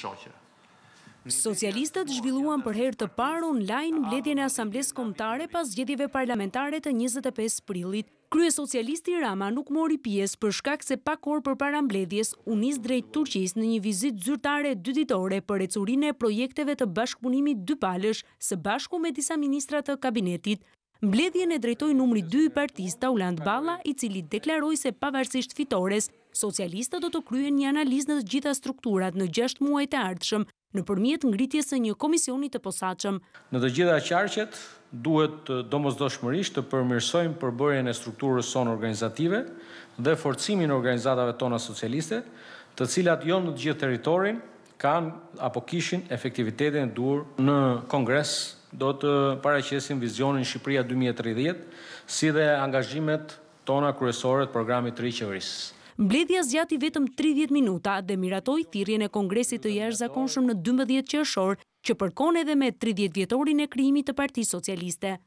shoqe. Socialistët zhvilluan për herë të parë online mbledhjen e asamblesë kombëtare pas zgjedhjeve parlamentare të 25 prillit. Krye socialisti Rama nuk mori pjesë për shkak se pakor për para mbledhjes unis drejt Turqis në një vizit zyrtare ditore për ecurin e projekteve të bashkëpunimit dy palësh së bashku me disa ministra të kabinetit. Mbledhjen e drejtoj numri 2 i partis Tauland Bala, i cili deklaroj se pavarësisht fitores, socialista do të kryen një analiz në gjitha strukturat në 6 muaj të ardhshëm, në përmjet ngritjes e një komisionit të posachëm. Në të gjitha qarqet, duhet domës doshmërisht të përmirsojmë përbërjen e strukturës son organizative dhe forcimin organizatave tona socialiste, të cilat jonë në të gjithë teritorin kanë apo kishin efektivitetin e dur në kongres, do të paraqesin vizionin Shqipëria 2030, si dhe angazhimet tona kryesore të programit të ri qeverisë. Mbledhja zgjati vetëm 30 minuta dhe miratoi thirrjen e Kongresit të Jashtëzakonshëm në 12 qershor, që përkon edhe me 30 vjetorin e krijimit të Partisë Socialiste.